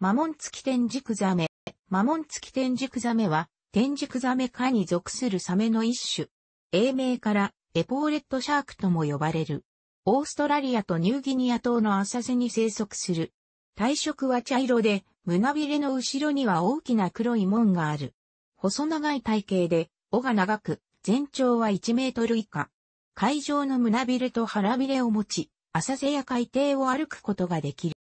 マモンツキテンジクザメ。マモンツキテンジクザメは、テンジクザメ科に属するサメの一種。英名からエポーレットシャークとも呼ばれる。オーストラリアとニューギニア島の浅瀬に生息する。体色は茶色で、胸びれの後ろには大きな黒い門がある。細長い体型で、尾が長く、全長は1メートル以下。海上の胸びれと腹びれを持ち、浅瀬や海底を歩くことができる。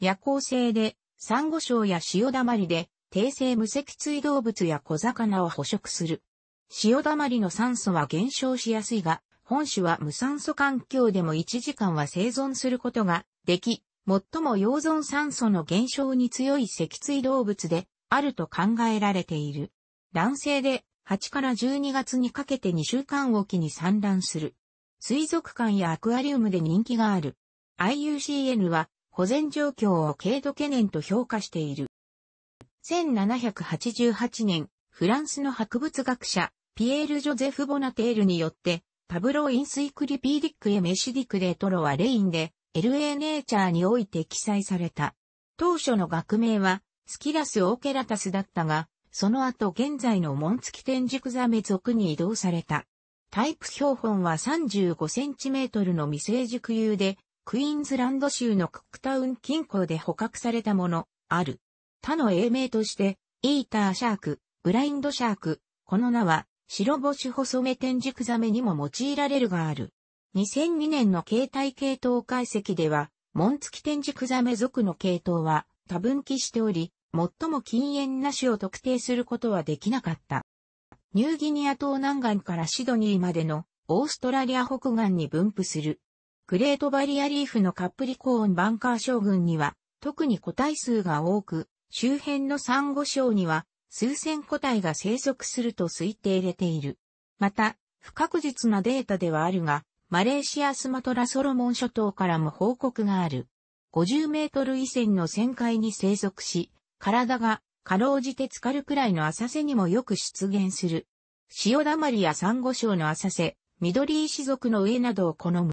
夜行性で、サンゴ礁や潮だまりで、低性無脊椎動物や小魚を捕食する。潮だまりの酸素は減少しやすいが、本種は無酸素環境でも1時間は生存することができ、最も溶存酸素の減少に強い脊椎動物であると考えられている。男性で8から12月にかけて2週間おきに産卵する。水族館やアクアリウムで人気がある。IUCN は保全状況を軽度懸念と評価している。1788年、フランスの博物学者、ピエール・ジョゼフ・ボナテールによって、パブロ・インスイクリピーディック・エメシディク・デ・トロはレインで、LA ネーチャーにおいて記載された。当初の学名は、スキラス・オーケラタスだったが、その後現在のモンツキ天竺ザメ族に移動された。タイプ標本は35センチメートルの未成熟有で、クイーンズランド州のクックタウン近郊で捕獲されたもの、ある。他の英名として、イーターシャーク、ブラインドシャーク、この名は、白星細目天竺ザメにも用いられるがある。2002年の形態系統解析では、門付き天竺ザメ属の系統は多分岐しており、最も禁煙なしを特定することはできなかった。ニューギニア島南岸からシドニーまでのオーストラリア北岸に分布するグレートバリアリーフのカップリコーンバンカー将軍には、特に個体数が多く、周辺のサンゴ礁には、数千個体が生息すると推定れている。また、不確実なデータではあるが、マレーシアスマトラソロモン諸島からも報告がある。50メートル以前の旋回に生息し、体がかろうじて浸かるくらいの浅瀬にもよく出現する。潮だまりやサンゴ礁の浅瀬、緑石族の上などを好む。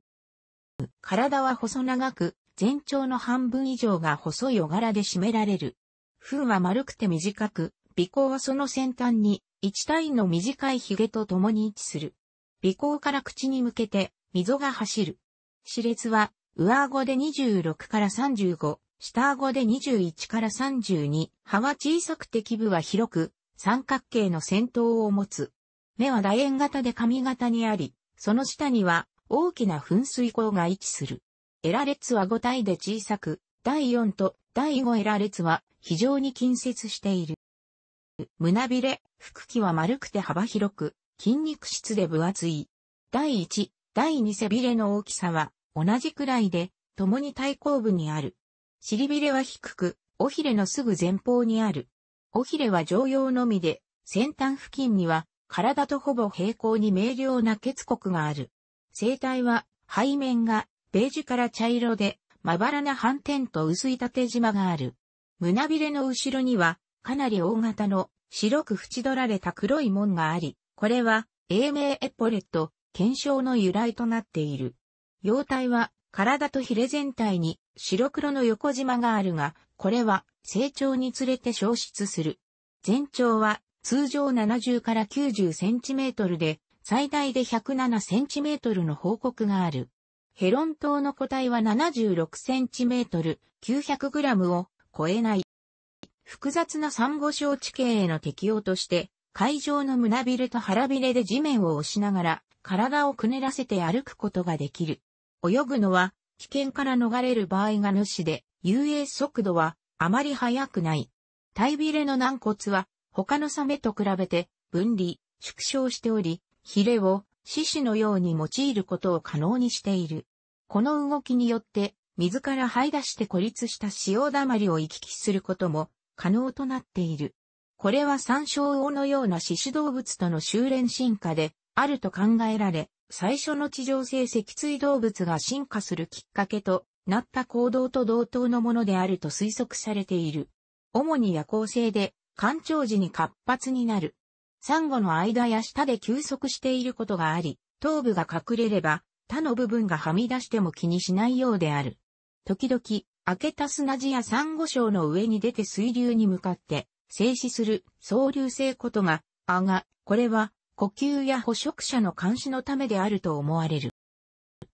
体は細長く、全長の半分以上が細いお柄で締められる。糞は丸くて短く、鼻孔はその先端に、一体の短い髭と共に位置する。鼻孔から口に向けて、溝が走る。歯列は、上顎で26から35、下顎で21から32、歯は小さくて基部は広く、三角形の先頭を持つ。目は楕円型で髪型にあり、その下には大きな噴水口が位置する。エラ列は5体で小さく、第4と第5エラ列は非常に近接している。胸びれ、腹筋は丸くて幅広く、筋肉質で分厚い。第1、第2背びれの大きさは同じくらいで、共に対抗部にある。尻びれは低く、尾ひれのすぐ前方にある。尾ひれは常用のみで、先端付近には体とほぼ平行に明瞭な血骨がある。生体は背面がベージュから茶色でまばらな斑点と薄い縦縞がある。胸びれの後ろにはかなり大型の白く縁取られた黒い門があり、これは英名エポレット、検証の由来となっている。様体は体とヒレ全体に白黒の横縞があるが、これは成長につれて消失する。全長は通常70から90センチメートルで、最大で 107cm の報告がある。ヘロン島の個体は 76cm、900g を超えない。複雑な珊瑚礁地形への適応として、海上の胸びれと腹びれで地面を押しながら、体をくねらせて歩くことができる。泳ぐのは、危険から逃れる場合が主で、遊泳速度はあまり速くない。体びれの軟骨は他のサメと比べて分離、縮小しており、ヒレを獅子のように用いることを可能にしている。この動きによって、水から這い出して孤立した潮だまりを行き来することも可能となっている。これは山椒王のような獅子動物との修練進化であると考えられ、最初の地上性脊椎動物が進化するきっかけとなった行動と同等のものであると推測されている。主に夜行性で、干潮時に活発になる。サンゴの間や下で休息していることがあり、頭部が隠れれば、他の部分がはみ出しても気にしないようである。時々、開けた砂地やサンゴ礁の上に出て水流に向かって、静止する、総流性ことが、あが、これは、呼吸や捕食者の監視のためであると思われる。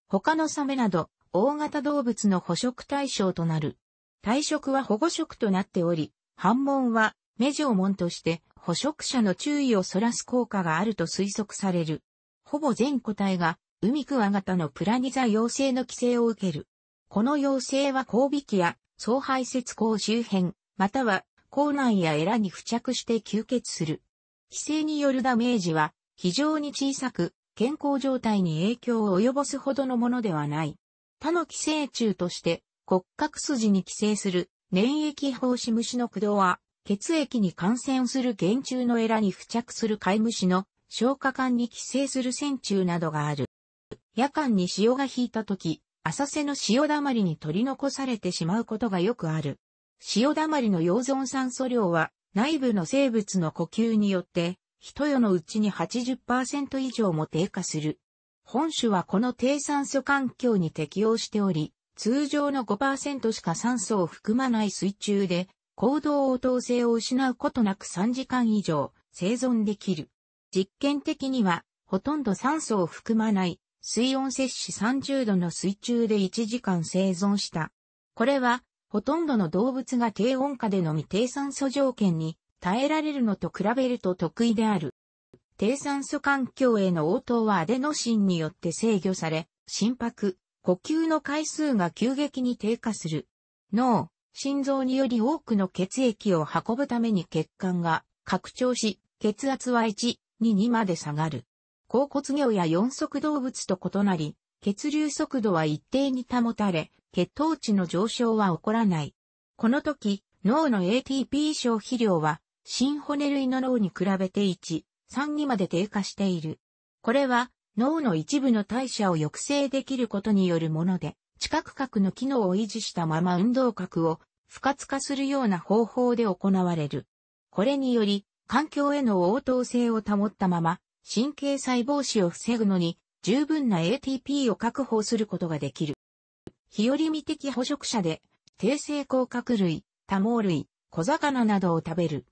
他のサメなど、大型動物の捕食対象となる。退食は保護食となっており、反問は、目上ンとして、捕食者の注意をそらす効果があると推測される。ほぼ全個体が、海ミクワガタのプラニザ陽性の規制を受ける。この陽性は交尾器や、総排泄口周辺、または、口内やエラに付着して吸血する。規制によるダメージは、非常に小さく、健康状態に影響を及ぼすほどのものではない。他の寄生虫として、骨格筋に寄生する、粘液胞子虫の駆動は、血液に感染する原虫のエラに付着する貝虫の消化管に寄生する線虫などがある。夜間に潮が引いた時、浅瀬の潮だまりに取り残されてしまうことがよくある。潮だまりの溶存酸素量は内部の生物の呼吸によって一夜のうちに80%以上も低下する。本種はこの低酸素環境に適応しており、通常の5%しか酸素を含まない水中で行動応答性を失うことなく3時間以上生存できる。実験的には、ほとんど酸素を含まない水温摂取30度の水中で1時間生存した。これは、ほとんどの動物が低温下でのみ低酸素条件に耐えられるのと比べると得意である。低酸素環境への応答はアデノシンによって制御され、心拍、呼吸の回数が急激に低下する。脳、心臓により多くの血液を運ぶために血管が拡張し、血圧は1、2、2まで下がる。甲骨魚や四足動物と異なり、血流速度は一定に保たれ、血糖値の上昇は起こらない。この時、脳の ATP 消費量は、新骨類の脳に比べて1、3にまで低下している。これは、脳の一部の代謝を抑制できることによるもので、知覚核の機能を維持したまま運動核を不活化するような方法で行われる。これにより、環境への応答性を保ったまま、神経細胞死を防ぐのに十分な ATP を確保することができる。日和見的捕食者で、低性甲殻類、多毛類、小魚などを食べる。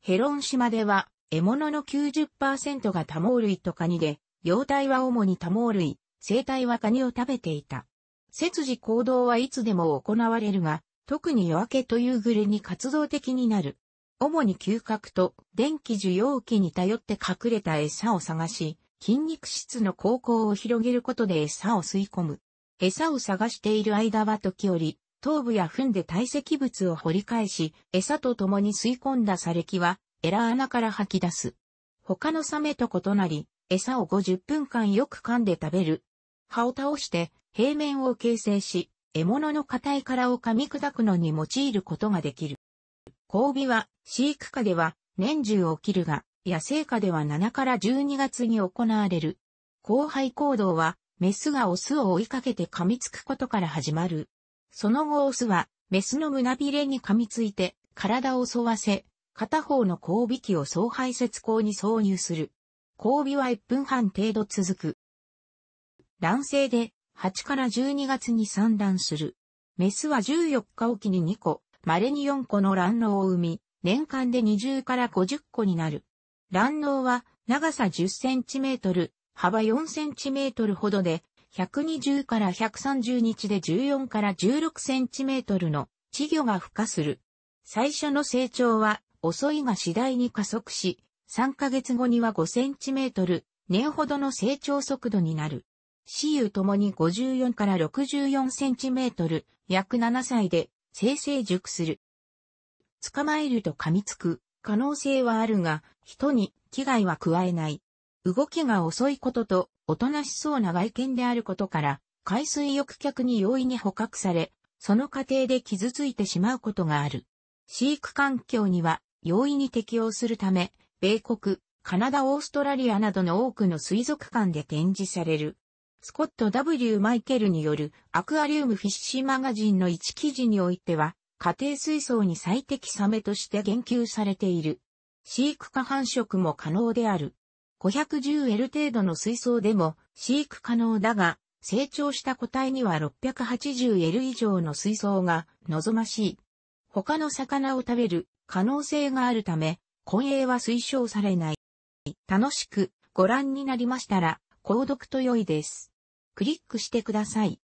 ヘロン島では、獲物の90%が多毛類とカニで、幼体は主に多毛類、生体はカニを食べていた。切時行動はいつでも行われるが、特に夜明けというぐれに活動的になる。主に嗅覚と電気受容器に頼って隠れた餌を探し、筋肉質の高校を広げることで餌を吸い込む。餌を探している間は時折、頭部や糞で堆積物を掘り返し、餌と共に吸い込んだ砂礫は、エラ穴から吐き出す。他のサメと異なり、餌を50分間よく噛んで食べる。葉を倒して、平面を形成し、獲物の硬い殻を噛み砕くのに用いることができる。交尾は、飼育下では年中起きるが、野生下では7から12月に行われる。交配行動は、メスがオスを追いかけて噛みつくことから始まる。その後オスは、メスの胸びれに噛みついて、体を沿わせ、片方の交尾器を総排泄口に挿入する。交尾は1分半程度続く。卵性で8から12月に産卵する。メスは14日おきに2個、稀に4個の卵脳を産み、年間で20から50個になる。卵脳は長さ10センチメートル、幅4センチメートルほどで、120から130日で14から16センチメートルの稚魚が孵化する。最初の成長は遅いが次第に加速し、3ヶ月後には5センチメートル、年ほどの成長速度になる。雌雄ともに54から64センチメートル、約7歳で、生成熟する。捕まえると噛みつく、可能性はあるが、人に危害は加えない。動きが遅いことと、おとなしそうな外見であることから、海水浴客に容易に捕獲され、その過程で傷ついてしまうことがある。飼育環境には容易に適応するため、米国、カナダ、オーストラリアなどの多くの水族館で展示される。スコット W. マイケルによるアクアリウムフィッシュマガジンの一記事においては、家庭水槽に最適サメとして言及されている。飼育下繁殖も可能である。510L 程度の水槽でも飼育可能だが、成長した個体には 680L 以上の水槽が望ましい。他の魚を食べる可能性があるため、混泳は推奨されない。楽しくご覧になりましたら、購読と良いです。クリックしてください。